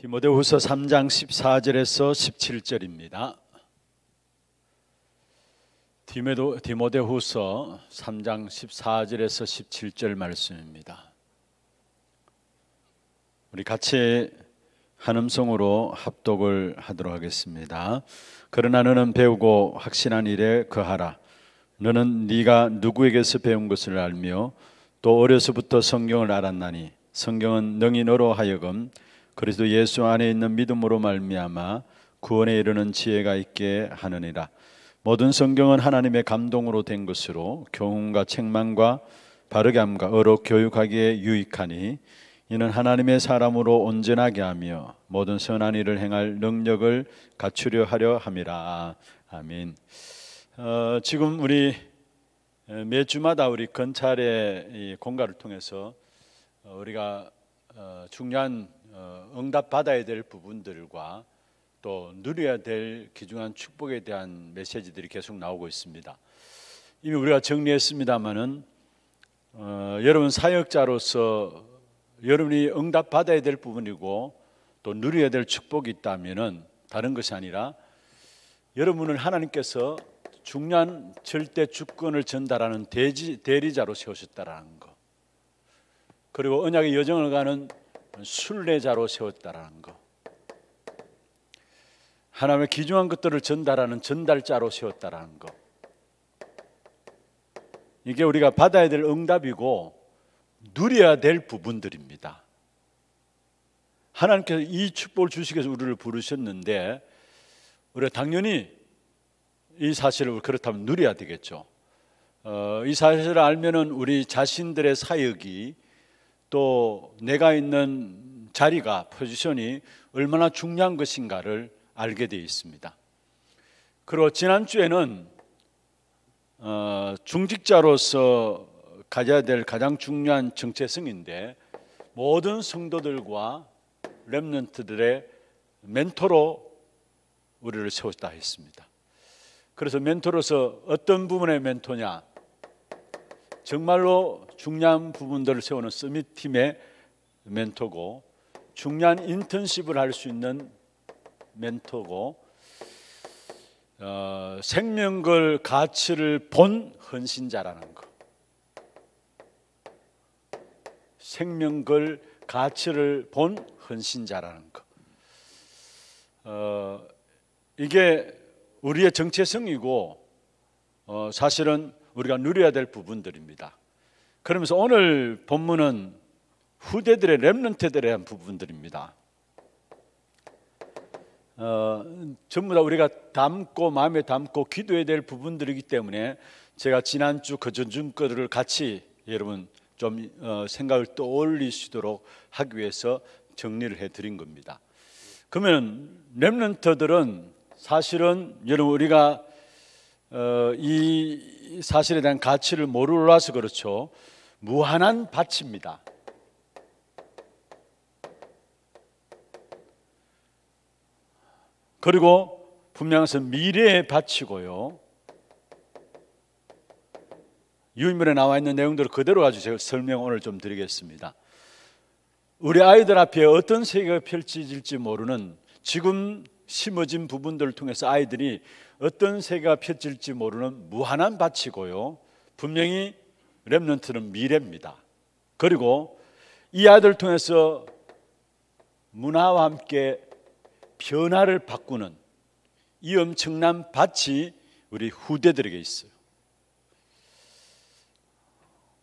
디모데후서 3장 14절에서 17절입니다. 디메도, 디모데후서 3장 14절에서 17절 말씀입니다. 우리 같이 한음성으로 합독을 하도록 하겠습니다. 그러나 너는 배우고 확신한 일에 거하라. 너는 네가 누구에게서 배운 것을 알며 또 어려서부터 성경을 알았나니 성경은 능히 너로 하여금 그리스도 예수 안에 있는 믿음으로 말미암아 구원에 이르는 지혜가 있게 하느니라. 모든 성경은 하나님의 감동으로 된 것으로 교훈과 책망과 바르게 함과 어록 교육하기에 유익하니 이는 하나님의 사람으로 온전하게 하며 모든 선한 일을 행할 능력을 갖추려 하려 함이라. 아멘. 어, 지금 우리 매주마다 우리 건찰의 공가를 통해서 우리가 어, 중요한 어, 응답 받아야 될 부분들과 또 누려야 될 귀중한 축복에 대한 메시지들이 계속 나오고 있습니다. 이미 우리가 정리했습니다만은 어, 여러분 사역자로서 여러분이 응답 받아야 될 부분이고 또 누려야 될 축복이 있다면 다른 것이 아니라 여러분을 하나님께서 중요한 절대 주권을 전달하는 대지, 대리자로 세우셨다라는 거. 그리고 언약의 여정을 가는 순례자로 세웠다라는 거. 하나님의 귀중한 것들을 전달하는 전달자로 세웠다라는 거. 이게 우리가 받아야 될 응답이고 누려야 될 부분들입니다. 하나님께서 이 축복을 주시기 위해서 우리를 부르셨는데 우리가 당연히 이 사실을 그렇다면 누려야 되겠죠. 어, 이 사실을 알면은 우리 자신들의 사역이 또 내가 있는 자리가 포지션이 얼마나 중요한 것인가를 알게 되어 있습니다. 그리고 지난주에는 어, 중직자로서 가져야 될 가장 중요한 정체성인데 모든 성도들과 렘넌트들의 멘토로 우리를 세웠다 했습니다. 그래서 멘토로서 어떤 부분의 멘토냐? 정말로 중요한 부분들을 세우는 서미팀의 멘토고 중요한 인턴십을 할 수 있는 멘토고 어, 생명글 가치를 본 헌신자라는 것 생명글 가치를 본 헌신자라는 것 어, 이게 우리의 정체성이고 어, 사실은 우리가 누려야 될 부분들입니다. 그러면서 오늘 본문은 후대들의 렘넌트들에 대한 부분들입니다. 어, 전부 다 우리가 담고 마음에 담고 기도해야 될 부분들이기 때문에 제가 지난주 그 전주 거들을 같이 여러분 좀 어, 생각을 떠올리시도록 하기 위해서 정리를 해드린 겁니다. 그러면 렘넌트들은 사실은 여러분 우리가 어, 이 사실에 대한 가치를 모르라서 그렇죠. 무한한 바칩니다. 그리고 분명한 미래에 바치고요. 유인물에 나와 있는 내용들을 그대로 가지고 제가 설명 오늘 좀 드리겠습니다. 우리 아이들 앞에 어떤 세계가 펼쳐질지 모르는 지금 심어진 부분들을 통해서 아이들이 어떤 새가 펼칠지 모르는 무한한 밭이고요. 분명히 렘넌트는 미래입니다. 그리고 이아들 통해서 문화와 함께 변화를 바꾸는 이 엄청난 밭이 우리 후대들에게 있어요.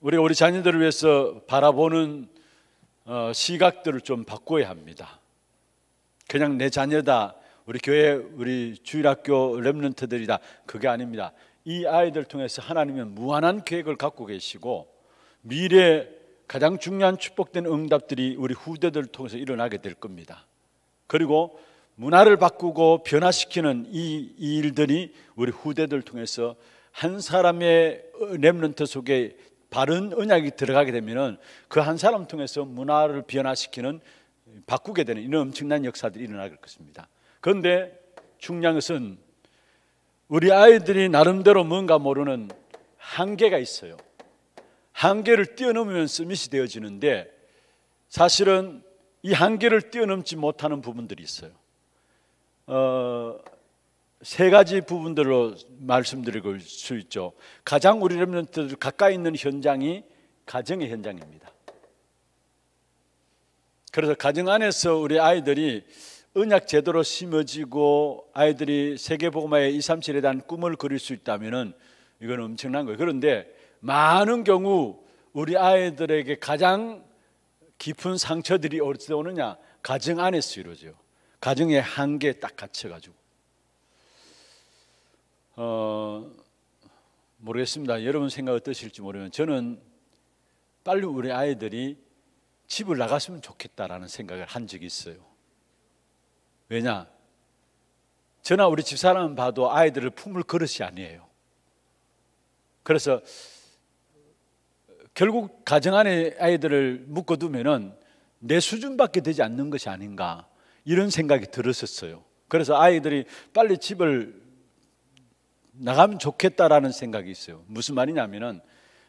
우리 우리 자녀들을 위해서 바라보는 어, 시각들을 좀 바꿔야 합니다. 그냥 내 자녀다 우리 교회 우리 주일학교 렘런트들이다 그게 아닙니다. 이 아이들 통해서 하나님은 무한한 계획을 갖고 계시고 미래 가장 중요한 축복된 응답들이 우리 후대들 통해서 일어나게 될 겁니다. 그리고 문화를 바꾸고 변화시키는 이, 이 일들이 우리 후대들 통해서 한 사람의 렘런트 속에 바른 언약이 들어가게 되면그 한 사람 통해서 문화를 변화시키는 바꾸게 되는 이런 엄청난 역사들이 일어날 것입니다. 그런데 중요한 것은 우리 아이들이 나름대로 뭔가 모르는 한계가 있어요. 한계를 뛰어넘으면 스미이 되어지는데 사실은 이 한계를 뛰어넘지 못하는 부분들이 있어요. 어, 세 가지 부분들로 말씀드릴 수 있죠. 가장 우리 랩런트들 가까이 있는 현장이 가정의 현장입니다. 그래서 가정 안에서 우리 아이들이 은약 제대로 심어지고 아이들이 세계복음화의 237에 대한 꿈을 그릴 수 있다면은 이건 엄청난 거예요. 그런데 많은 경우 우리 아이들에게 가장 깊은 상처들이 어디서 오느냐? 가정 안에서 이루어져요. 가정의 한계에 딱 갇혀가지고. 어, 모르겠습니다. 여러분 생각 어떠실지 모르면 저는 빨리 우리 아이들이 집을 나갔으면 좋겠다라는 생각을 한 적이 있어요. 왜냐? 저나 우리 집사람 봐도 아이들을 품을 그릇이 아니에요. 그래서 결국 가정 안에 아이들을 묶어두면은 내 수준밖에 되지 않는 것이 아닌가 이런 생각이 들었었어요. 그래서 아이들이 빨리 집을 나가면 좋겠다라는 생각이 있어요. 무슨 말이냐면은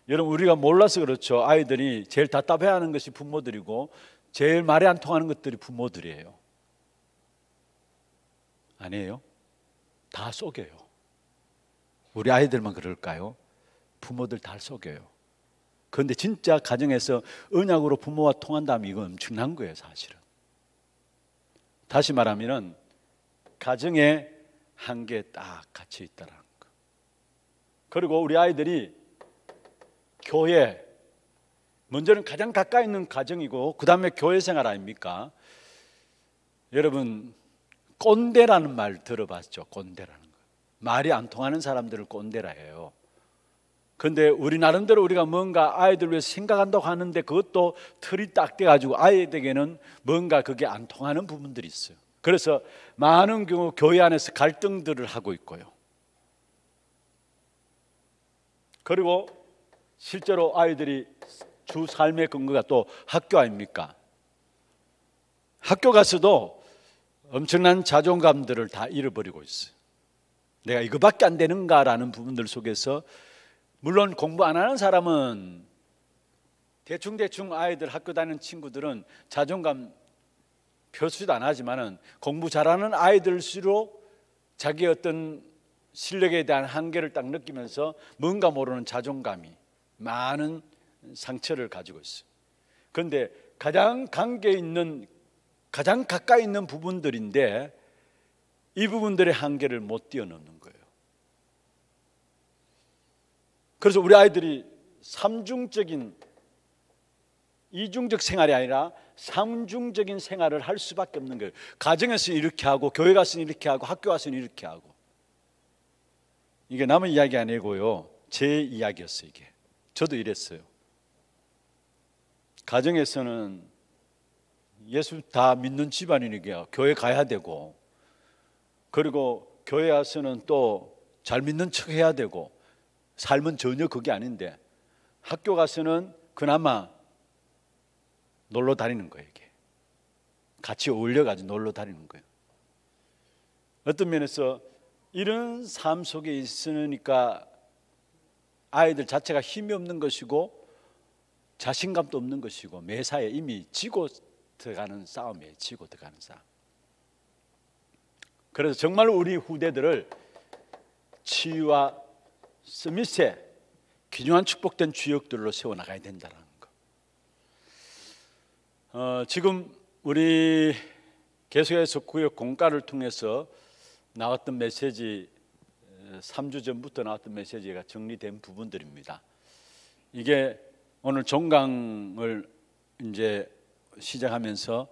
여러분 우리가 몰라서 그렇죠. 아이들이 제일 답답해하는 것이 부모들이고 제일 말이 안 통하는 것들이 부모들이에요. 아니에요. 다 속여요. 우리 아이들만 그럴까요? 부모들 다 속여요. 그런데 진짜 가정에서 언약으로 부모와 통한다면 이건 엄청난 거예요, 사실은. 다시 말하면 가정에 한계 딱 같이 있다라는 거. 그리고 우리 아이들이 교회 먼저는 가장 가까이 있는 가정이고 그 다음에 교회 생활 아닙니까? 여러분 꼰대라는 말 들어봤죠. 꼰대라는 거. 말이 안 통하는 사람들을 꼰대라 해요. 근데 우리 나름대로 우리가 뭔가 아이들 위해서 생각한다고 하는데 그것도 틀이 딱 돼가지고 아이들에게는 뭔가 그게 안 통하는 부분들이 있어요. 그래서 많은 경우 교회 안에서 갈등들을 하고 있고요. 그리고 실제로 아이들이 주 삶의 근거가 또 학교 아닙니까? 학교 가서도 엄청난 자존감들을 다 잃어버리고 있어요. 내가 이거밖에 안 되는가라는 부분들 속에서 물론 공부 안 하는 사람은 대충대충 아이들 학교 다니는 친구들은 자존감 표시도 안 하지만은 공부 잘하는 아이들일수록 자기 어떤 실력에 대한 한계를 딱 느끼면서 뭔가 모르는 자존감이 많은 상처를 가지고 있어요. 그런데 가장 관계 있는 가장 가까이 있는 부분들인데 이 부분들의 한계를 못 뛰어넘는 거예요. 그래서 우리 아이들이 삼중적인 이중적 생활이 아니라 삼중적인 생활을 할 수밖에 없는 거예요. 가정에서 이렇게 하고 교회 가서 이렇게 하고 학교 가서 이렇게 하고 이게 남의 이야기 아니고요. 제 이야기였어요, 이게. 저도 이랬어요. 가정에서는 예수 다 믿는 집안이니까 교회 가야 되고 그리고 교회 와서는 또 잘 믿는 척 해야 되고 삶은 전혀 그게 아닌데 학교 가서는 그나마 놀러 다니는 거예요 이게 같이 어울려가지고 놀러 다니는 거예요 어떤 면에서 이런 삶 속에 있으니까 아이들 자체가 힘이 없는 것이고 자신감도 없는 것이고 매사에 이미 지고 들어가는 싸움에치고 들어가는 싸움. 그래서 정말 우리 후대들을 치유와 스미스의 균형한 축복된 주역들로 세워나가야 된다는 거. 어, 지금 우리 계속해서 구역 공과를 통해서 나왔던 메시지 3주 전부터 나왔던 메시지가 정리된 부분들입니다. 이게 오늘 종강을 이제 시작하면서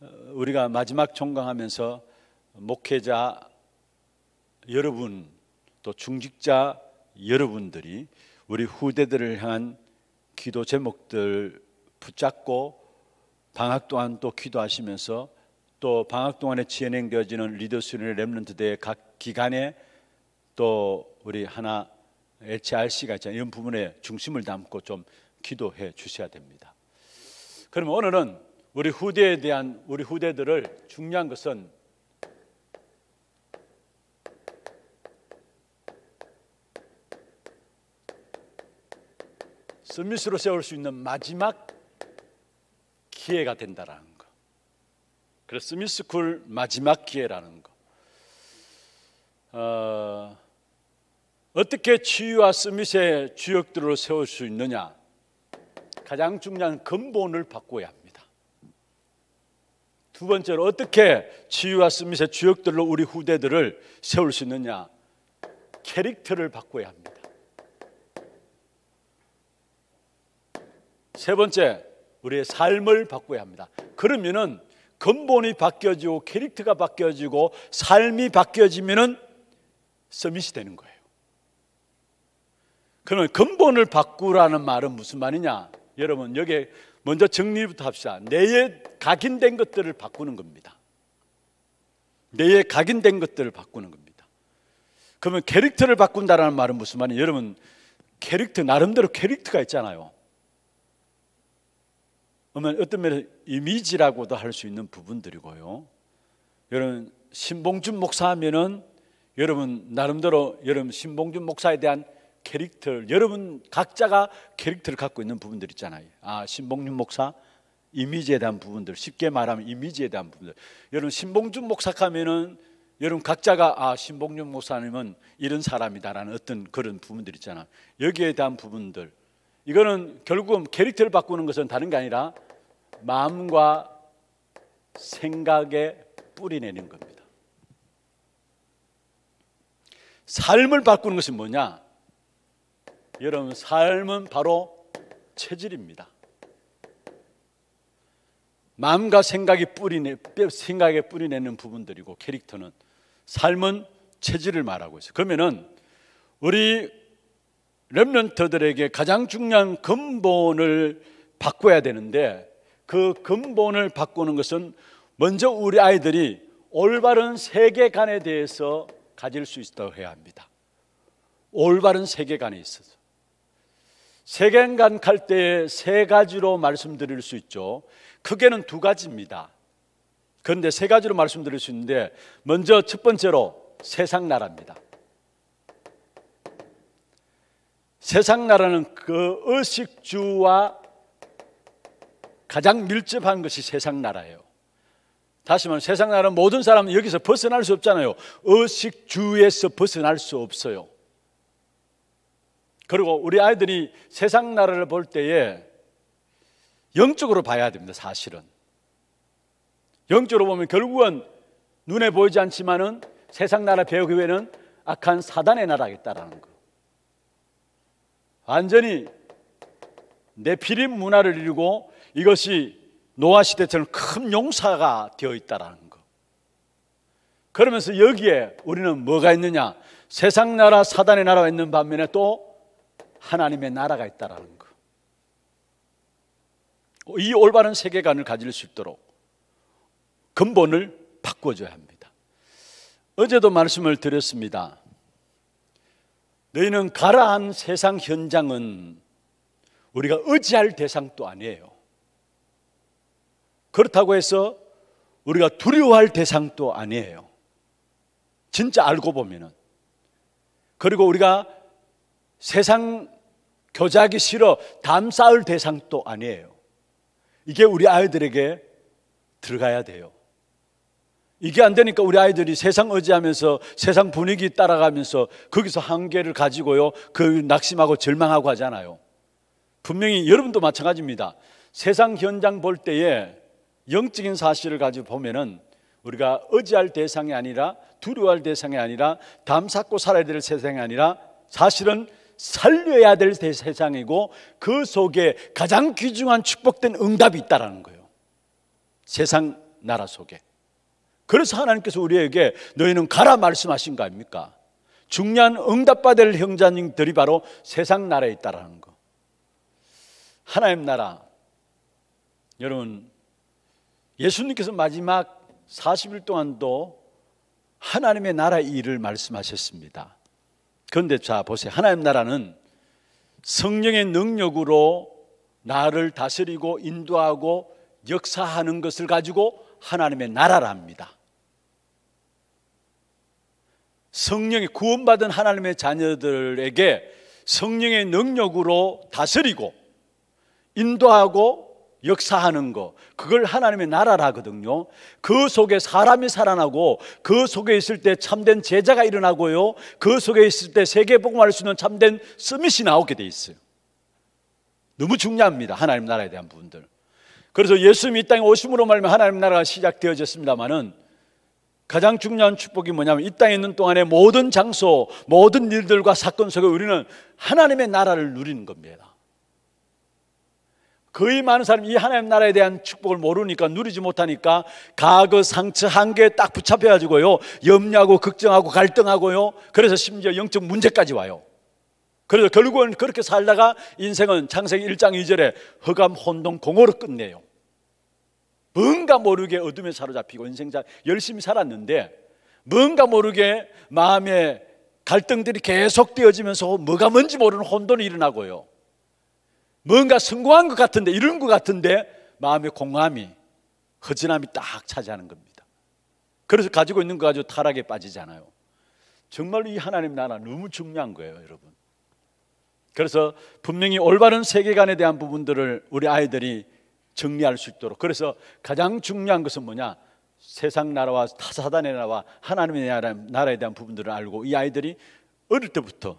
어, 우리가 마지막 종강하면서 목회자 여러분 또 중직자 여러분들이 우리 후대들을 향한 기도 제목들 붙잡고 방학 동안 또 기도하시면서 또 방학 동안에 진행되어지는 리더스윤의 렘런트대의 각 기간에 또 우리 하나 HRC가 있잖아요. 이런 부분에 중심을 담고 좀 기도해 주셔야 됩니다. 그러면 오늘은 우리 후대에 대한 우리 후대들을 중요한 것은 서밋으로 세울 수 있는 마지막 기회가 된다라는 거. 그래서 서밋스쿨 마지막 기회라는 거. 어, 어떻게 치유와 서밋의 주역들을 세울 수 있느냐? 가장 중요한 근본을 바꿔야 합니다. 두 번째로 어떻게 치유와 스밋의 주역들로 우리 후대들을 세울 수 있느냐? 캐릭터를 바꿔야 합니다. 세 번째, 우리의 삶을 바꿔야 합니다. 그러면은 근본이 바뀌어지고 캐릭터가 바뀌어지고 삶이 바뀌어지면은 서밋이 되는 거예요. 그러면 근본을 바꾸라는 말은 무슨 말이냐? 여러분 여기 에 먼저 정리부터 합시다. 내에 각인된 것들을 바꾸는 겁니다. 내에 각인된 것들을 바꾸는 겁니다. 그러면 캐릭터를 바꾼다라는 말은 무슨 말이에요? 여러분 캐릭터 나름대로 캐릭터가 있잖아요. 그러면 어떤 면에서 이미지라고도 할 수 있는 부분들이고요. 여러분 신봉준 목사하면은 여러분 나름대로 여러분 신봉준 목사에 대한 캐릭터 를 여러분 각자가 캐릭터를 갖고 있는 부분들 있잖아요. 아 신봉준 목사 이미지에 대한 부분들 쉽게 말하면 이미지에 대한 부분들 여러분 신봉준 목사 하면은 여러분 각자가 아 신봉준 목사님은 이런 사람이다라는 어떤 그런 부분들 있잖아 여기에 대한 부분들 이거는 결국은 캐릭터를 바꾸는 것은 다른 게 아니라 마음과 생각에 뿌리내는 겁니다. 삶을 바꾸는 것이 뭐냐? 여러분 삶은 바로 체질입니다. 마음과 생각이 뿌리내 생각에 뿌리내는 부분들이고 캐릭터는 삶은 체질을 말하고 있어요. 그러면은 우리 렘넌트들에게 가장 중요한 근본을 바꿔야 되는데 그 근본을 바꾸는 것은 먼저 우리 아이들이 올바른 세계관에 대해서 가질 수 있다고 해야 합니다. 올바른 세계관에 있어서 세계인간 갈대에 세 가지로 말씀드릴 수 있죠. 크게는 두 가지입니다. 그런데 세 가지로 말씀드릴 수 있는데 먼저 첫 번째로 세상 나라입니다. 세상 나라는 그 의식주와 가장 밀접한 것이 세상 나라예요. 다시 말해 세상 나라는 모든 사람은 여기서 벗어날 수 없잖아요. 의식주에서 벗어날 수 없어요. 그리고 우리 아이들이 세상 나라를 볼 때에 영적으로 봐야 됩니다. 사실은 영적으로 보면 결국은 눈에 보이지 않지만은 세상 나라 배우기위해는 악한 사단의 나라겠다라는 거. 완전히 내피림 문화를 이루고 이것이 노아 시대처럼 큰 용사가 되어 있다라는 거. 그러면서 여기에 우리는 뭐가 있느냐? 세상 나라 사단의 나라가 있는 반면에 또 하나님의 나라가 있다라는 거. 이 올바른 세계관을 가질 수 있도록 근본을 바꿔줘야 합니다. 어제도 말씀을 드렸습니다. 너희는 가라한 세상 현장은 우리가 의지할 대상도 아니에요. 그렇다고 해서 우리가 두려워할 대상도 아니에요. 진짜 알고 보면은. 그리고 우리가 세상 교제하기 싫어 담 쌓을 대상도 아니에요. 이게 우리 아이들에게 들어가야 돼요. 이게 안 되니까 우리 아이들이 세상 의지하면서 세상 분위기 따라가면서 거기서 한계를 가지고요. 그 낙심하고 절망하고 하잖아요. 분명히 여러분도 마찬가지입니다. 세상 현장 볼 때에 영적인 사실을 가지고 보면은 우리가 의지할 대상이 아니라 두려워할 대상이 아니라 담 쌓고 살아야 될 세상이 아니라 사실은 살려야 될 세상이고 그 속에 가장 귀중한 축복된 응답이 있다라는 거예요. 세상 나라 속에. 그래서 하나님께서 우리에게 너희는 가라 말씀하신 거 아닙니까? 중요한 응답받을 형제님들이 바로 세상 나라에 있다라는 거. 하나님 나라. 여러분, 예수님께서 마지막 40일 동안도 하나님의 나라 일을 말씀하셨습니다. 그런데 자, 보세요. 하나님 나라는 성령의 능력으로 나를 다스리고 인도하고 역사하는 것을 가지고 하나님의 나라랍니다. 성령이 구원받은 하나님의 자녀들에게 성령의 능력으로 다스리고 인도하고 역사하는 거 그걸 하나님의 나라라거든요. 그 속에 사람이 살아나고 그 속에 있을 때 참된 제자가 일어나고요. 그 속에 있을 때 세계 복음할 수 있는 참된 서밋이 나오게 돼 있어요. 너무 중요합니다. 하나님 나라에 대한 부분들. 그래서 예수님이 이 땅에 오심으로 말미암 하나님 나라가 시작되어졌습니다마는 가장 중요한 축복이 뭐냐면 이 땅에 있는 동안에 모든 장소, 모든 일들과 사건 속에 우리는 하나님의 나라를 누리는 겁니다. 거의 많은 사람이 이 하나님 나라에 대한 축복을 모르니까 누리지 못하니까 가거 상처 한개에딱 붙잡혀 가지고요. 염려하고 걱정하고 갈등하고요. 그래서 심지어 영적 문제까지 와요. 그래서 결국은 그렇게 살다가 인생은 창세기 1장 2절에 허감 혼동 공허로 끝내요. 뭔가 모르게 어둠에 사로잡히고 인생 잘 열심히 살았는데 뭔가 모르게 마음에 갈등들이 계속 되어지면서 뭐가 뭔지 모르는 혼돈이 일어나고요. 뭔가 성공한 것 같은데 이런 것 같은데 마음의 공허함이 허진함이딱 차지하는 겁니다. 그래서 가지고 있는 거 가지고 타락에 빠지잖아요. 정말로 이 하나님 나라 너무 중요한 거예요, 여러분. 그래서 분명히 올바른 세계관에 대한 부분들을 우리 아이들이 정리할 수 있도록 그래서 가장 중요한 것은 뭐냐? 세상 나라와 사단의 나라와 하나님의 나라에 대한 부분들을 알고 이 아이들이 어릴 때부터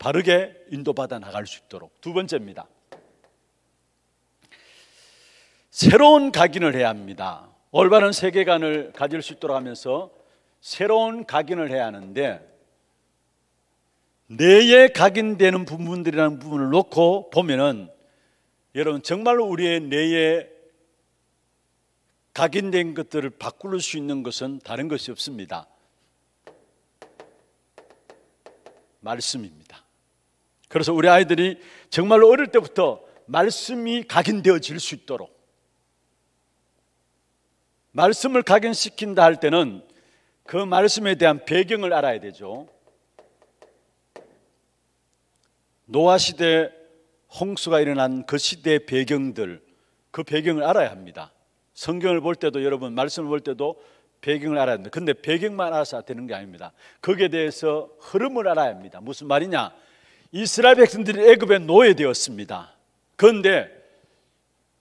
바르게 인도받아 나갈 수 있도록 두 번째입니다. 새로운 각인을 해야 합니다. 올바른 세계관을 가질 수 있도록 하면서 새로운 각인을 해야 하는데 뇌에 각인되는 부분들이라는 부분을 놓고 보면은 여러분 정말로 우리의 뇌에 각인된 것들을 바꿀 수 있는 것은 다른 것이 없습니다. 말씀입니다. 그래서 우리 아이들이 정말로 어릴 때부터 말씀이 각인되어질 수 있도록 말씀을 각인시킨다 할 때는 그 말씀에 대한 배경을 알아야 되죠. 노아 시대 홍수가 일어난 그 시대의 배경들 그 배경을 알아야 합니다. 성경을 볼 때도 여러분 말씀을 볼 때도 배경을 알아야 합니다. 근데 배경만 알아서 되는 게 아닙니다. 거기에 대해서 흐름을 알아야 합니다. 무슨 말이냐? 이스라엘 백성들이 애굽에 노예되었습니다. 그런데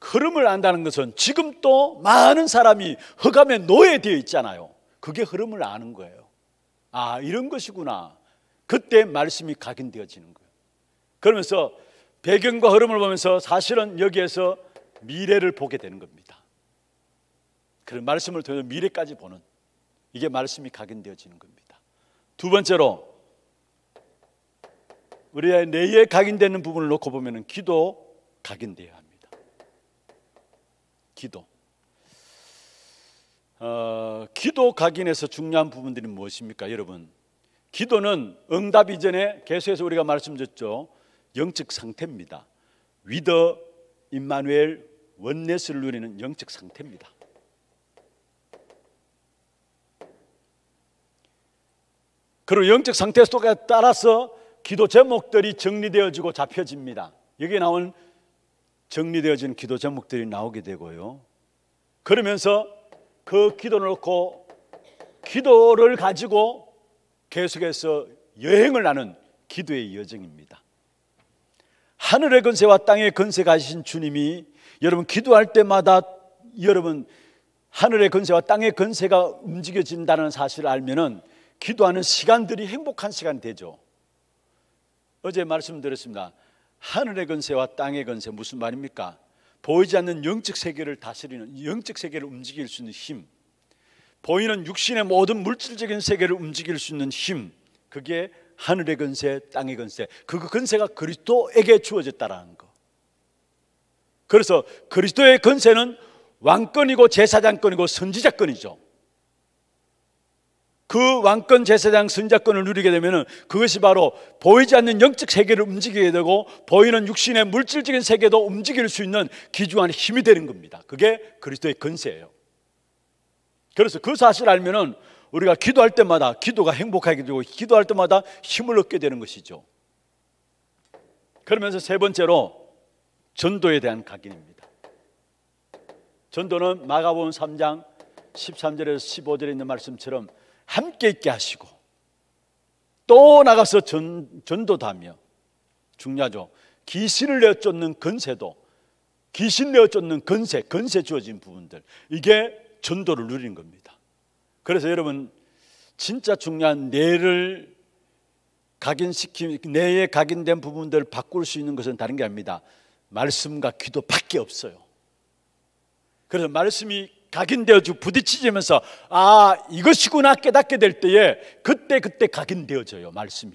흐름을 안다는 것은 지금 또 많은 사람이 흑암에 노예되어 있잖아요. 그게 흐름을 아는 거예요. 아, 이런 것이구나. 그때 말씀이 각인되어지는 거예요. 그러면서 배경과 흐름을 보면서 사실은 여기에서 미래를 보게 되는 겁니다. 그런 말씀을 통해서 미래까지 보는 이게 말씀이 각인되어지는 겁니다. 두 번째로 우리의 뇌에 각인되는 부분을 놓고 보면은 기도 각인되어야 합니다. 기도. 어, 기도 각인에서 중요한 부분들이 무엇입니까, 여러분? 기도는 응답 이전에 계속해서 우리가 말씀드렸죠. 영적 상태입니다. 위더 임마누엘 원넷을 누리는 영적 상태입니다. 그리고 영적 상태 속에 따라서 기도 제목들이 정리되어지고 잡혀집니다. 여기에 나온 정리되어진 기도 제목들이 나오게 되고요. 그러면서 그 기도를 놓고 기도를 가지고 계속해서 여행을 하는 기도의 여정입니다. 하늘의 근세와 땅의 근세 가신 주님이 여러분 기도할 때마다 여러분 하늘의 근세와 땅의 근세가 움직여진다는 사실을 알면은 기도하는 시간들이 행복한 시간 되죠. 어제 말씀드렸습니다. 하늘의 건세와 땅의 건세 무슨 말입니까? 보이지 않는 영적 세계를 다스리는 영적 세계를 움직일 수 있는 힘. 보이는 육신의 모든 물질적인 세계를 움직일 수 있는 힘. 그게 하늘의 건세, 땅의 건세. 그 건세가 그리스도에게 주어졌다라는 거. 그래서 그리스도의 건세는 왕권이고 제사장권이고 선지자권이죠. 그 왕권 제사장 선자권을 누리게 되면 그것이 바로 보이지 않는 영적 세계를 움직이게 되고 보이는 육신의 물질적인 세계도 움직일 수 있는 기주한 힘이 되는 겁니다. 그게 그리스도의 근세예요. 그래서 그 사실 알면은 우리가 기도할 때마다 기도가 행복하게 되고 기도할 때마다 힘을 얻게 되는 것이죠. 그러면서 세 번째로 전도에 대한 각인입니다. 전도는 마가복음 3장 13절에서 15절에 있는 말씀처럼 함께 있게 하시고 또 나가서 전, 전도하며 중요하죠. 귀신을 내쫓는 근세도 귀신 내쫓는 근세, 근세 주어진 부분들 이게 전도를 누리는 겁니다. 그래서 여러분 진짜 중요한 뇌를 각인시킴 뇌에 각인된 부분들을 바꿀 수 있는 것은 다른 게 아닙니다. 말씀과 기도밖에 없어요. 그래서 말씀이 각인되어지고 부딪히면서 아 이것이구나 깨닫게 될 때에 그때 그때 각인되어져요 말씀이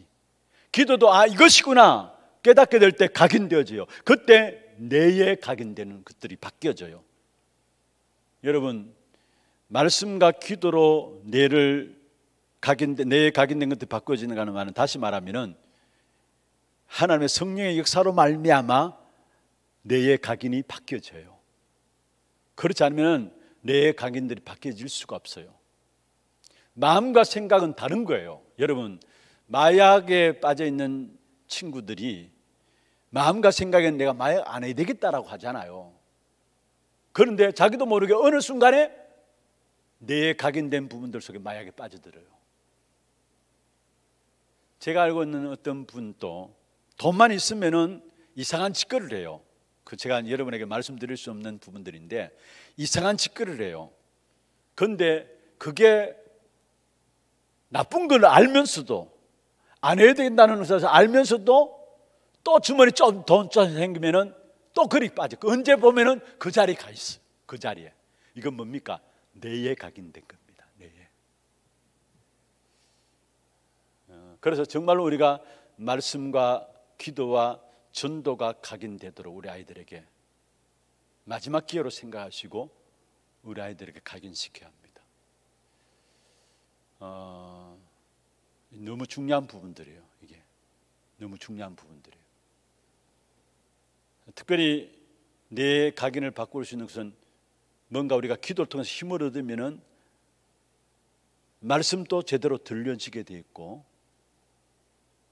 기도도 아 이것이구나 깨닫게 될 때 각인되어져요 그때 내에 각인되는 것들이 바뀌어져요 여러분 말씀과 기도로 내를 각인된 뇌에 각인된 것들이 바꿔지는 가는 말은 다시 말하면은 하나님의 성령의 역사로 말미암아 내에 각인이 바뀌어져요. 그렇지 않으면 내 각인들이 바뀌어질 수가 없어요. 마음과 생각은 다른 거예요. 여러분, 마약에 빠져 있는 친구들이 마음과 생각엔 내가 마약 안 해야 되겠다라고 하잖아요. 그런데 자기도 모르게 어느 순간에 내 각인된 부분들 속에 마약에 빠져들어요. 제가 알고 있는 어떤 분또 돈만 있으면 이상한 짓거리를 해요. 그 제가 여러분에게 말씀드릴 수 없는 부분들인데 이상한 짓거리를 해요. 근데 그게 나쁜 걸 알면서도 안 해야 된다는 의사 알면서도 또 주머니 좀돈좀 생기면은 또 그리 빠져. 그 언제 보면은 그자리가 있어. 그 자리에. 이건 뭡니까? 뇌에 각인된 겁니다. 뇌에. 어, 그래서 정말로 우리가 말씀과 기도와 전도가 각인되도록 우리 아이들에게 마지막 기회로 생각하시고 우리 아이들에게 각인시켜야 합니다. 어, 너무 중요한 부분들이에요. 이게 너무 중요한 부분들이에요. 특별히 내 각인을 바꿀 수 있는 것은 뭔가 우리가 기도를 통해서 힘을 얻으면은 말씀도 제대로 들려지게 돼 있고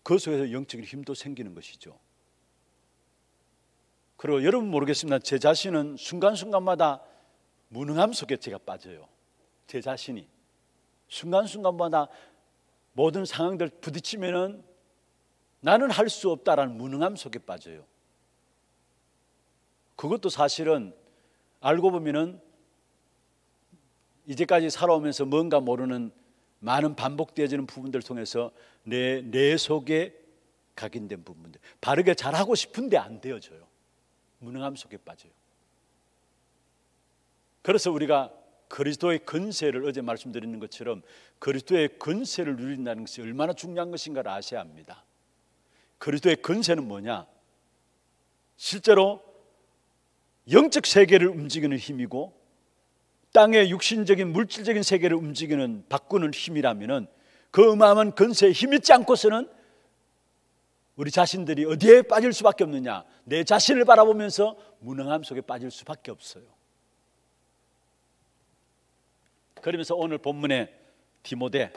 그 속에서 영적인 힘도 생기는 것이죠. 그리고 여러분 모르겠습니다. 제 자신은 순간순간마다 무능함 속에 제가 빠져요. 제 자신이 순간순간마다 모든 상황들 부딪히면은 나는 할 수 없다라는 무능함 속에 빠져요. 그것도 사실은 알고 보면은 이제까지 살아오면서 뭔가 모르는 많은 반복되어지는 부분들 통해서 내 내 속에 각인된 부분들 바르게 잘하고 싶은데 안 되어져요. 무능함 속에 빠져요. 그래서 우리가 그리스도의 근세를 어제 말씀드리는 것처럼 그리스도의 근세를 누린다는 것이 얼마나 중요한 것인가를 아셔야 합니다. 그리스도의 근세는 뭐냐? 실제로 영적 세계를 움직이는 힘이고 땅의 육신적인 물질적인 세계를 움직이는 바꾸는 힘이라면그 어마어마한 근세에 힘있지 않고서는 우리 자신들이 어디에 빠질 수밖에 없느냐? 내 자신을 바라보면서 무능함 속에 빠질 수밖에 없어요. 그러면서 오늘 본문에 디모데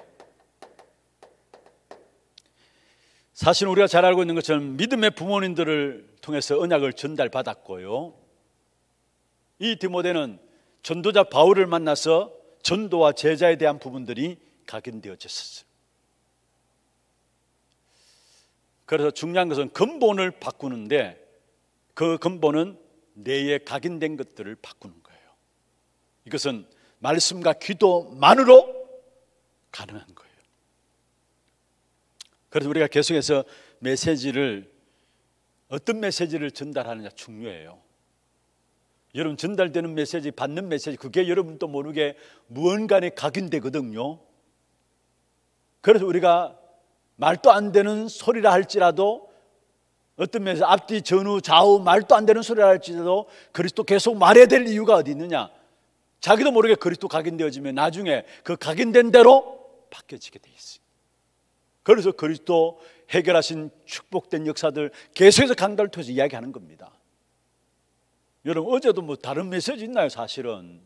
사실 우리가 잘 알고 있는 것처럼 믿음의 부모님들을 통해서 언약을 전달받았고요. 이 디모데는 전도자 바울을 만나서 전도와 제자에 대한 부분들이 각인되어졌었어요. 그래서 중요한 것은 근본을 바꾸는데 그 근본은 내에 각인된 것들을 바꾸는 거예요. 이것은 말씀과 기도만으로 가능한 거예요. 그래서 우리가 계속해서 메시지를 어떤 메시지를 전달하느냐 중요해요. 여러분 전달되는 메시지, 받는 메시지 그게 여러분도 모르게 무언간에 각인되거든요. 그래서 우리가 말도 안 되는 소리라 할지라도 어떤 면에서 앞뒤 전후 좌우 말도 안 되는 소리라 할지라도 그리스도 계속 말해야 될 이유가 어디 있느냐? 자기도 모르게 그리스도 각인되어지면 나중에 그 각인된 대로 바뀌어지게 돼 있어요. 그래서 그리스도 해결하신 축복된 역사들 계속해서 강단을 통해서 이야기하는 겁니다. 여러분 어제도 뭐 다른 메시지 있나요? 사실은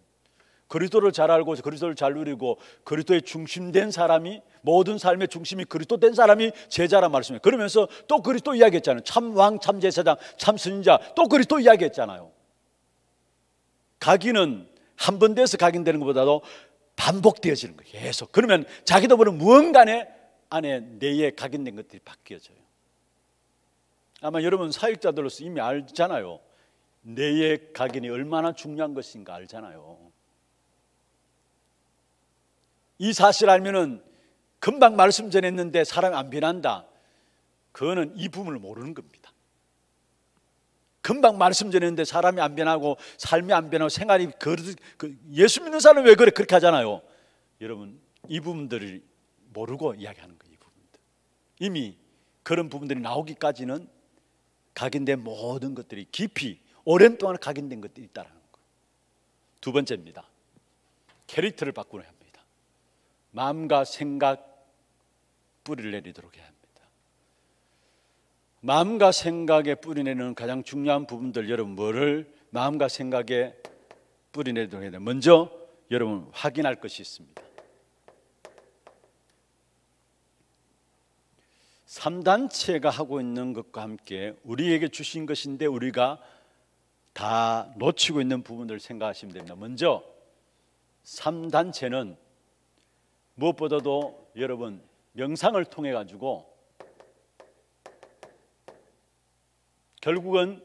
그리스도를 잘 알고 그리스도를 잘 누리고 그리스도의 중심된 사람이 모든 삶의 중심이 그리스도 된 사람이 제자라 말씀해요. 그러면서 또 그리스도 이야기했잖아요. 참 왕, 참 제사장, 참 선자 또 그리스도 이야기했잖아요. 각인은 한 번 돼서 각인되는 것보다도 반복되어지는 거예요. 계속. 그러면 자기도 모르는 무언가에 안에 내에 각인된 것들이 바뀌어져요. 아마 여러분 사역자들로서 이미 알잖아요. 내의 각인이 얼마나 중요한 것인가 알잖아요. 이 사실 알면은 금방 말씀 전했는데 사람 안 변한다. 그거는 이 부분을 모르는 겁니다. 금방 말씀 전했는데 사람이 안 변하고 삶이 안 변하고 생활이 그, 그 예수 믿는 사람은 왜 그래 그렇게 하잖아요. 여러분 이 부분들을 모르고 이야기하는 거예요. 이 부분들 이미 그런 부분들이 나오기까지는 각인된 모든 것들이 깊이 오랜 동안 각인된 것들이 있다라는 거. 두 번째입니다. 캐릭터를 바꾸는 마음과 생각 뿌리를 내리도록 해야 합니다. 마음과 생각에 뿌리내는 가장 중요한 부분들 여러분 뭐를 마음과 생각에 뿌리내도록 해야 돼요. 먼저 여러분 확인할 것이 있습니다. 3단체가 하고 있는 것과 함께 우리에게 주신 것인데 우리가 다 놓치고 있는 부분을 생각하시면 됩니다. 먼저 3단체는 무엇보다도 여러분 명상을 통해 가지고 결국은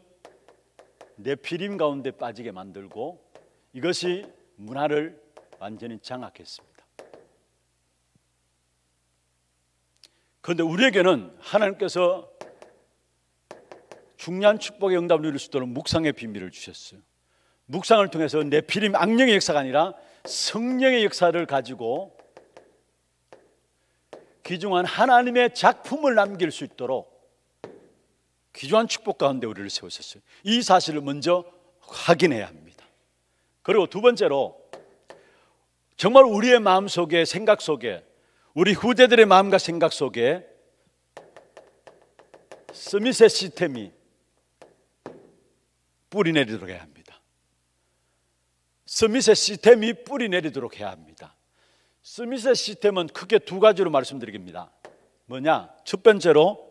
내 피림 가운데 빠지게 만들고 이것이 문화를 완전히 장악했습니다. 그런데 우리에게는 하나님께서 중요한 축복의 응답을 이룰 수 있도록 묵상의 비밀을 주셨어요. 묵상을 통해서 내 피림 악령의 역사가 아니라 성령의 역사를 가지고 귀중한 하나님의 작품을 남길 수 있도록 귀중한 축복 가운데 우리를 세우셨어요. 이 사실을 먼저 확인해야 합니다. 그리고 두 번째로 정말 우리의 마음 속에 생각 속에 우리 후대들의 마음과 생각 속에 스미세 시스템이 뿌리 내리도록 해야 합니다. 스미세 시스템이 뿌리 내리도록 해야 합니다. 스미스 시스템은 크게 두 가지로 말씀드립니다 뭐냐? 첫 번째로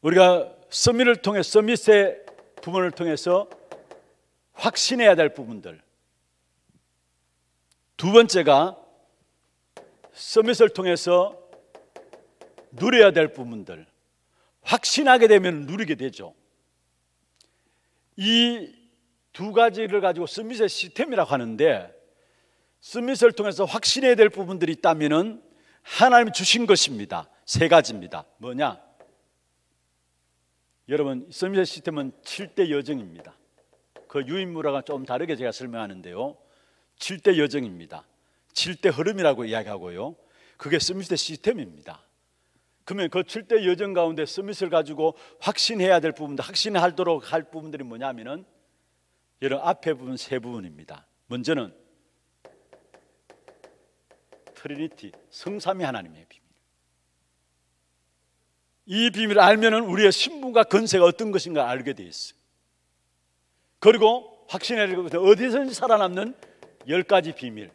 우리가 서밋을 통해 서밋의 부분을 통해서 확신해야 될 부분들. 두 번째가 서밋을 통해서 누려야 될 부분들. 확신하게 되면 누리게 되죠. 이 두 가지를 가지고 서밋의 시스템이라고 하는데 스미스를 통해서 확신해야 될 부분들이 있다면 하나님 주신 것입니다. 세 가지입니다. 뭐냐? 여러분, 스미스 시스템은 7대 여정입니다. 그 유인무라가 좀 다르게 제가 설명하는데요. 7대 여정입니다. 7대 흐름이라고 이야기하고요. 그게 스미스 시스템입니다. 그러면 그 7대 여정 가운데 스미스를 가지고 확신해야 될부분 확신하도록 할 부분들이 뭐냐면은 여러 앞에 부분 세 부분입니다. 먼저는 트리니티, 성삼위 하나님의 비밀. 이 비밀을 알면은 우리의 신분과 건세가 어떤 것인가 알게 돼있어 그리고 확신해 내리고 어디서든지 살아남는 열 가지 비밀.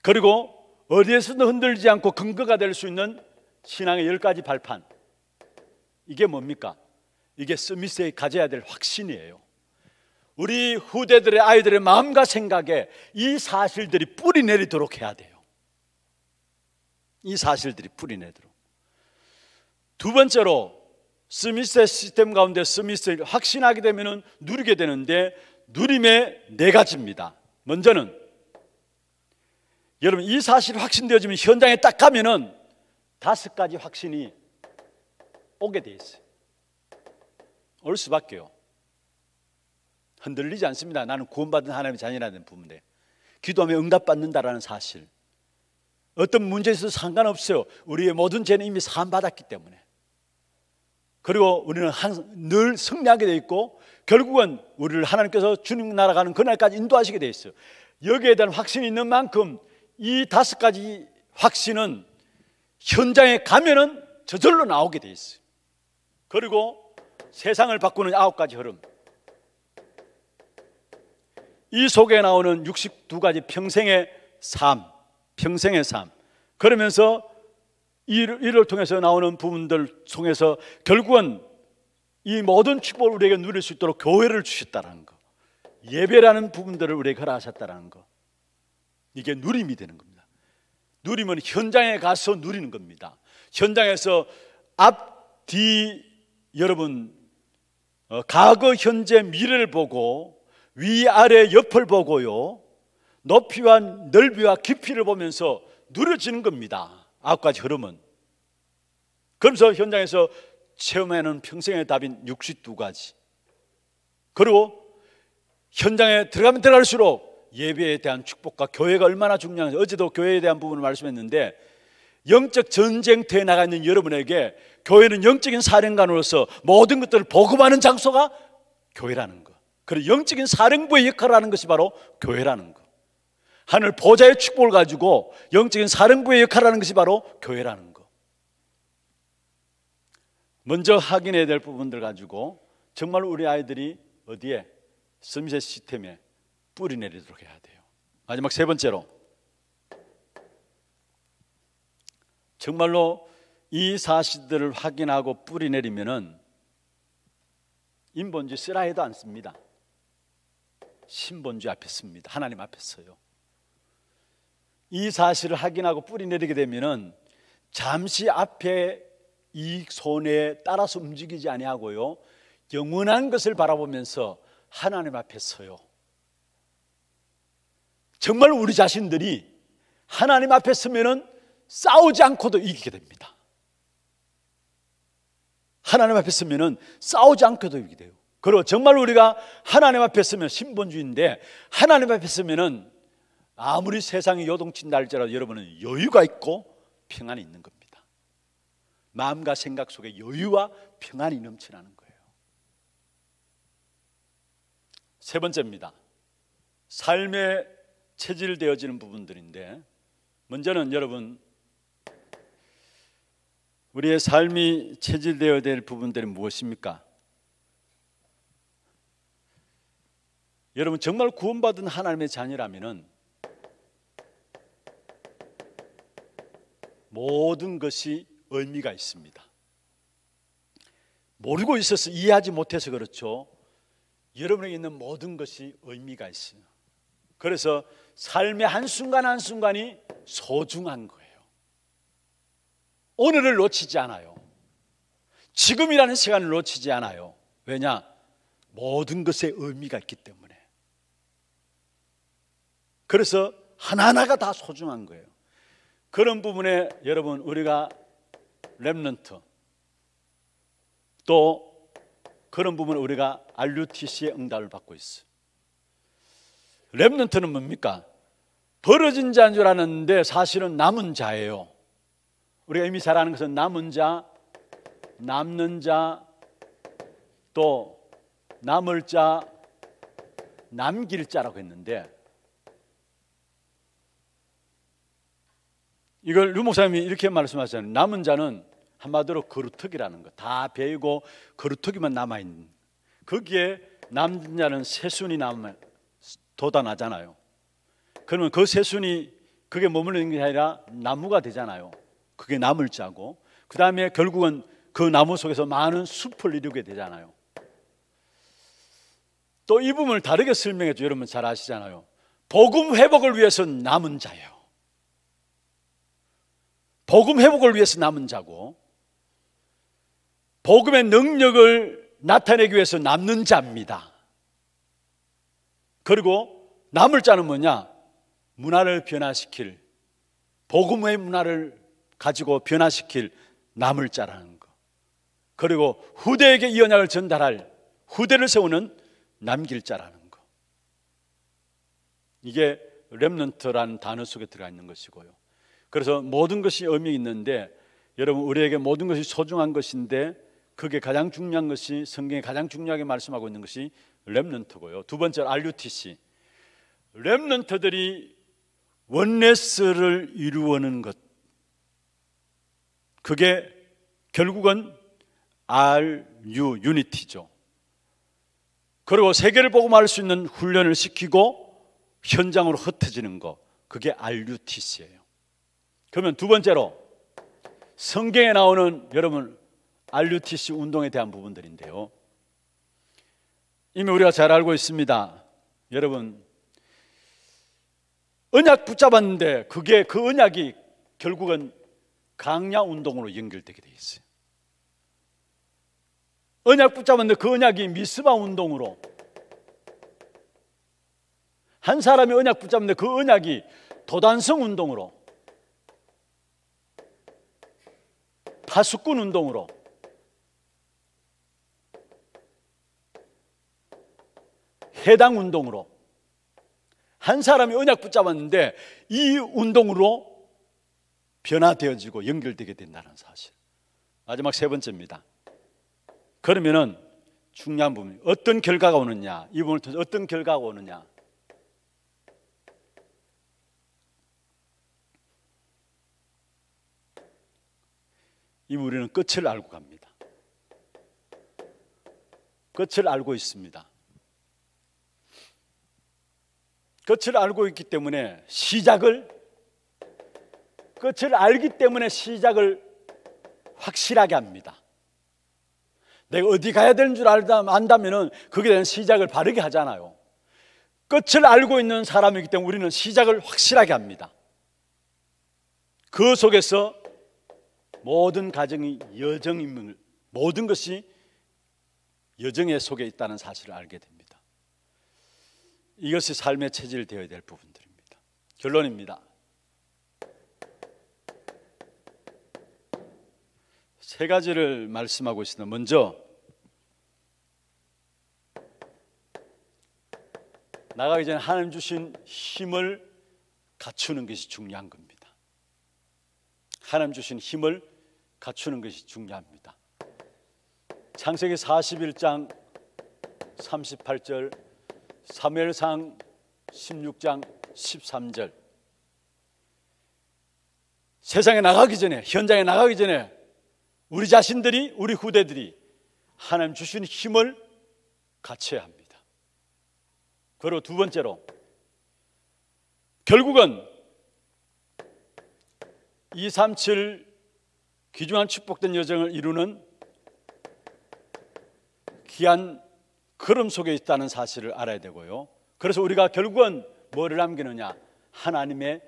그리고 어디에서도 흔들지 않고 근거가 될 수 있는 신앙의 열 가지 발판. 이게 뭡니까? 이게 스미스에 가져야 될 확신이에요. 우리 후대들의 아이들의 마음과 생각에 이 사실들이 뿌리 내리도록 해야 돼요. 이 사실들이 뿌리 내도록. 두 번째로 스미스 시스템 가운데 스미스를 확신하게 되면 누리게 되는데 누림의 네 가지입니다. 먼저는 여러분 이 사실 확신되어지면 현장에 딱 가면은 다섯 가지 확신이 오게 돼 있어요. 올 수밖에요. 흔들리지 않습니다. 나는 구원받은 하나님의 자녀라는 부분인데 기도하며 응답받는다라는 사실. 어떤 문제에서 상관없어요. 우리의 모든 죄는 이미 사함받았기 때문에. 그리고 우리는 항상 늘 승리하게 돼 있고 결국은 우리를 하나님께서 주님 나라 가는 그날까지 인도하시게 돼 있어요. 여기에 대한 확신이 있는 만큼 이 다섯 가지 확신은 현장에 가면은 저절로 나오게 돼 있어요. 그리고 세상을 바꾸는 아홉 가지 흐름. 이 속에 나오는 62가지 평생의 삶, 평생의 삶. 그러면서 이를, 이를 통해서 나오는 부분들 통해서 결국은 이 모든 축복을 우리에게 누릴 수 있도록 교회를 주셨다는 거. 예배라는 부분들을 우리에게 허락하셨다는 거. 이게 누림이 되는 겁니다. 누림은 현장에 가서 누리는 겁니다. 현장에서 앞, 뒤, 여러분, 어, 과거, 현재, 미래를 보고 위아래 옆을 보고요. 높이와 넓이와 깊이를 보면서 누려지는 겁니다. 아까지 흐름은. 그러면서 현장에서 체험하는 평생의 답인 62가지. 그리고 현장에 들어가면 들어갈수록 예배에 대한 축복과 교회가 얼마나 중요한지 어제도 교회에 대한 부분을 말씀했는데 영적 전쟁터에 나가 있는 여러분에게 교회는 영적인 사령관으로서 모든 것들을 보급하는 장소가 교회라는 거 그런 영적인 사령부의 역할을 하는 것이 바로 교회라는 것. 하늘 보좌의 축복을 가지고 영적인 사령부의 역할을 하는 것이 바로 교회라는 것. 먼저 확인해야 될 부분들 가지고 정말 우리 아이들이 어디에 섬세 시스템에 뿌리 내리도록 해야 돼요. 마지막 세 번째로 정말로 이 사실들을 확인하고 뿌리 내리면은 인본주의 쓰라 해도 않습니다. 신본주 앞에 씁니다. 하나님 앞에 서요. 이 사실을 확인하고 뿌리 내리게 되면은 잠시 앞에 이익 손에 따라서 움직이지 아니하고요. 영원한 것을 바라보면서 하나님 앞에 서요. 정말 우리 자신들이 하나님 앞에 서면은 싸우지 않고도 이기게 됩니다. 하나님 앞에 서면은 싸우지 않고도 이기게 돼요. 그리고 정말 우리가 하나님 앞에 서면 신본주의인데 하나님 앞에 서면은 아무리 세상이 요동친다 할지라도 여러분은 여유가 있고 평안이 있는 겁니다. 마음과 생각 속에 여유와 평안이 넘치라는 거예요. 세 번째입니다. 삶에 체질되어지는 부분들인데 먼저는 여러분 우리의 삶이 체질되어야 될 부분들이 무엇입니까? 여러분 정말 구원받은 하나님의 자녀라면은 모든 것이 의미가 있습니다. 모르고 있어서 이해하지 못해서 그렇죠. 여러분에게 있는 모든 것이 의미가 있어요. 그래서 삶의 한순간 한순간이 소중한 거예요. 오늘을 놓치지 않아요. 지금이라는 시간을 놓치지 않아요. 왜냐? 모든 것에 의미가 있기 때문에. 그래서 하나하나가 다 소중한 거예요. 그런 부분에 여러분 우리가 랩런트 또 그런 부분에 우리가 RUTC의 응답을 받고 있어. 랩런트는 뭡니까? 벌어진 자인 줄 아는데 사실은 남은 자예요. 우리가 이미 잘 아는 것은 남은 자, 남는 자, 또 남을 자, 남길 자라고 했는데 이걸 류 목사님이 이렇게 말씀하셨잖요 남은 자는 한마디로 거루터기라는 거. 다 베이고 거루터기만 남아있는. 거기에 남은 자는 세순이 남아 돋아나잖아요. 그러면 그 세순이 그게 머무는게 아니라 나무가 되잖아요. 그게 남을 자고. 그 다음에 결국은 그 나무 속에서 많은 숲을 이루게 되잖아요. 또 이 부분을 다르게 설명해 줘 여러분 잘 아시잖아요. 복음 회복을 위해서 남은 자예요. 복음 회복을 위해서 남은 자고 복음의 능력을 나타내기 위해서 남는 자입니다. 그리고 남을 자는 뭐냐? 문화를 변화시킬 복음의 문화를 가지고 변화시킬 남을 자라는 거. 그리고 후대에게 이 언약을 전달할 후대를 세우는 남길 자라는 거. 이게 렘넌트라는 단어 속에 들어가 있는 것이고요. 그래서 모든 것이 의미 있는데 여러분 우리에게 모든 것이 소중한 것인데 그게 가장 중요한 것이 성경에 가장 중요하게 말씀하고 있는 것이 렘넌트고요. 두 번째 RUTC. 렘넌트들이 원네스를 이루어는 것. 그게 결국은 RU 유니티죠. 그리고 세계를 복음할 수 있는 훈련을 시키고 현장으로 흩어지는 것. 그게 RUTC예요. 그러면 두 번째로 성경에 나오는 여러분 RUTC 운동에 대한 부분들인데요. 이미 우리가 잘 알고 있습니다. 여러분 언약 붙잡았는데 그게 그 언약이 결국은 강야 운동으로 연결되게 되 있어요. 언약 붙잡았는데 그 언약이 미스바 운동으로 한 사람이 언약 붙잡는데 그 언약이 도단성 운동으로 파수꾼 운동으로 해당 운동으로 한 사람이 언약 붙잡았는데 이 운동으로 변화되어지고 연결되게 된다는 사실. 마지막 세 번째입니다. 그러면은 중요한 부분 어떤 결과가 오느냐 이 부분을 통해서 어떤 결과가 오느냐 이 우리는 끝을 알고 갑니다. 끝을 알고 있습니다. 끝을 알고 있기 때문에 시작을 끝을 알기 때문에 시작을 확실하게 합니다. 내가 어디 가야 되는 줄 알다, 안다면은 거기에 대 시작을 바르게 하잖아요. 끝을 알고 있는 사람이기 때문에 우리는 시작을 확실하게 합니다. 그 속에서 모든 가정이 여정임을 모든 것이 여정의 속에 있다는 사실을 알게 됩니다. 이것이 삶의 체질 되어야 될 부분들입니다. 결론입니다. 세 가지를 말씀하고 있습니다. 먼저 나가기 전에 하나님 주신 힘을 갖추는 것이 중요한 겁니다. 하나님 주신 힘을 갖추는 것이 중요합니다. 창세기 41장 38절, 사무엘상 16장 13절. 세상에 나가기 전에, 현장에 나가기 전에 우리 자신들이, 우리 후대들이 하나님 주신 힘을 갖춰야 합니다. 그리고 두 번째로 결국은 237 귀중한 축복된 여정을 이루는 귀한 걸음 속에 있다는 사실을 알아야 되고요. 그래서 우리가 결국은 뭐를 남기느냐? 하나님의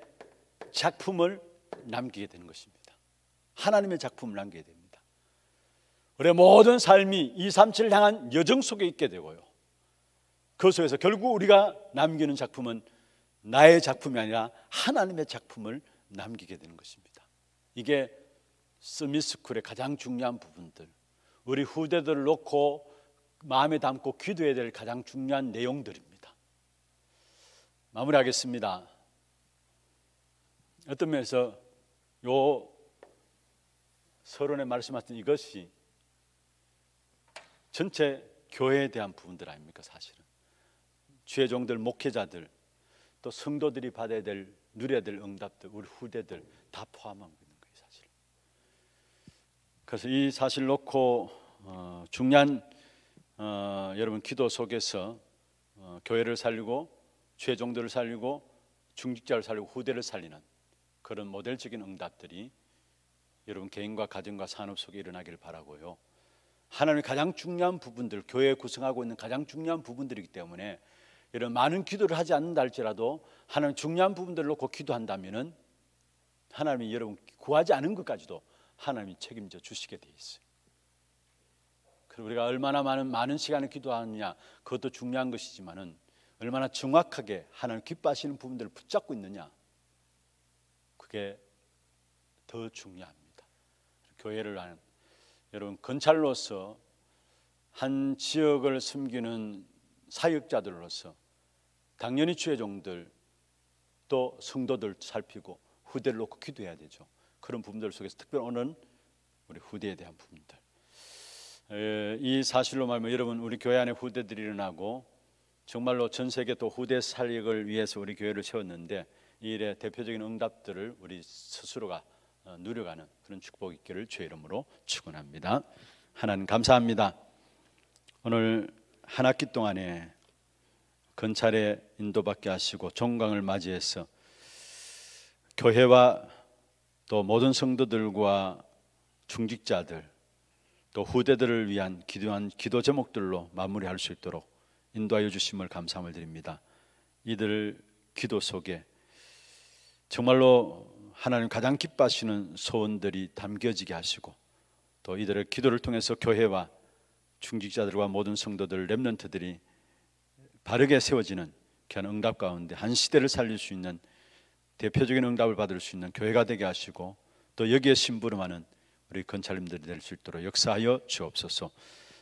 작품을 남기게 되는 것입니다. 하나님의 작품을 남기게 됩니다. 우리의 모든 삶이 이삼 7을 향한 여정 속에 있게 되고요. 그 속에서 결국 우리가 남기는 작품은 나의 작품이 아니라 하나님의 작품을 남기게 되는 것입니다. 이게 스미스쿨의 가장 중요한 부분들, 우리 후대들을 놓고 마음에 담고 기도해야 될 가장 중요한 내용들입니다. 마무리하겠습니다. 어떤 면에서 요 서론에 말씀하신 이것이 전체 교회에 대한 부분들 아닙니까 사실은 주의종들 목회자들 또 성도들이 받아야 될 누려야 될 응답들 우리 후대들 다 포함한 거예요. 그래서 이 사실 놓고 어, 중요한 어, 여러분 기도 속에서 어, 교회를 살리고 최종들을 살리고 중직자를 살리고 후대를 살리는 그런 모델적인 응답들이 여러분 개인과 가정과 산업 속에 일어나길 바라고요. 하나님의 가장 중요한 부분들, 교회 구성하고 있는 가장 중요한 부분들이기 때문에 이런 많은 기도를 하지 않는다 할지라도 하나님 중요한 부분들을 놓고 기도한다면은 하나님이 여러분 구하지 않은 것까지도 하나님이 책임져 주시게 돼 있어요. 그리고 우리가 얼마나 많은 많은 시간을 기도하느냐 그것도 중요한 것이지만은 얼마나 정확하게 하나님 기뻐하시는 부분들을 붙잡고 있느냐 그게 더 중요합니다. 교회를 하는 여러분 건찰로서 한 지역을 섬기는 사역자들로서 당연히 주의 종들 또 성도들 살피고 후대를 놓고 기도해야 되죠. 그런 부분들 속에서 특별히 오는 우리 후대에 대한 부분들 이 사실로 말하면 여러분 우리 교회 안에 후대들이 일어나고 정말로 전 세계 또 후대 살익을 위해서 우리 교회를 세웠는데 이 일의 대표적인 응답들을 우리 스스로가 어, 누려가는 그런 축복이 있기를 주의 이름으로 축원합니다. 하나님 감사합니다. 오늘 한 학기 동안에 건찰의 인도받게 하시고 종강을 맞이해서 교회와 또 모든 성도들과 중직자들 또 후대들을 위한 기도한 기도 제목들로 마무리할 수 있도록 인도하여 주심을 감사함을 드립니다. 이들 기도 속에 정말로 하나님 가장 기뻐하시는 소원들이 담겨지게 하시고 또 이들의 기도를 통해서 교회와 중직자들과 모든 성도들 렘넌트들이 바르게 세워지는 귀한 응답 가운데 한 시대를 살릴 수 있는 대표적인 응답을 받을 수 있는 교회가 되게 하시고 또 여기에 심부름하는 우리 건찰님들이 될 수 있도록 역사하여 주옵소서.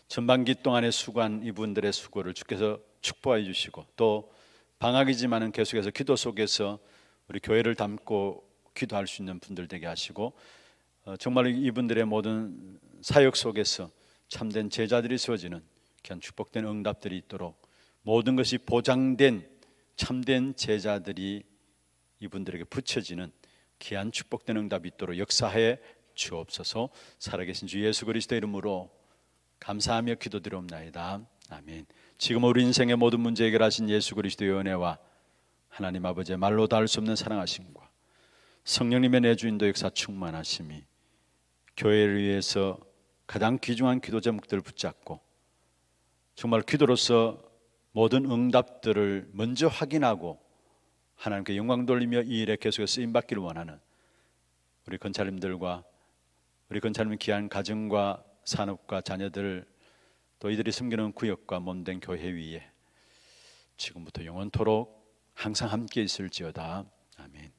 전반기 동안의 수고한 이분들의 수고를 주께서 축복하여 주시고 또 방학이지만은 계속해서 기도 속에서 우리 교회를 담고 기도할 수 있는 분들 되게 하시고 어, 정말 이분들의 모든 사역 속에서 참된 제자들이 세워지는 귀한 축복된 응답들이 있도록 모든 것이 보장된 참된 제자들이 이분들에게 붙여지는 귀한 축복된 응답이 있도록 역사해 하 주옵소서 살아계신 주 예수 그리스도 이름으로 감사하며 기도드리옵나이다 아멘 지금 우리 인생의 모든 문제 해결하신 예수 그리스도의 은혜와 하나님 아버지의 말로 닿을 수 없는 사랑하심과 성령님의 내주인도 역사 충만하심이 교회를 위해서 가장 귀중한 기도 제목들을 붙잡고 정말 기도로서 모든 응답들을 먼저 확인하고 하나님께 영광 돌리며 이 일에 계속 쓰임 받기를 원하는 우리 건차님들과 우리 건차님 귀한 가정과 산업과 자녀들 또 이들이 숨기는 구역과 몸된 교회 위에 지금부터 영원토록 항상 함께 있을지어다. 아멘.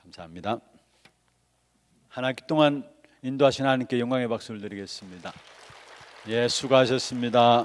감사합니다. 하나기 동안 인도하신 하나님께 영광의 박수를 드리겠습니다. 예, 수고하셨습니다.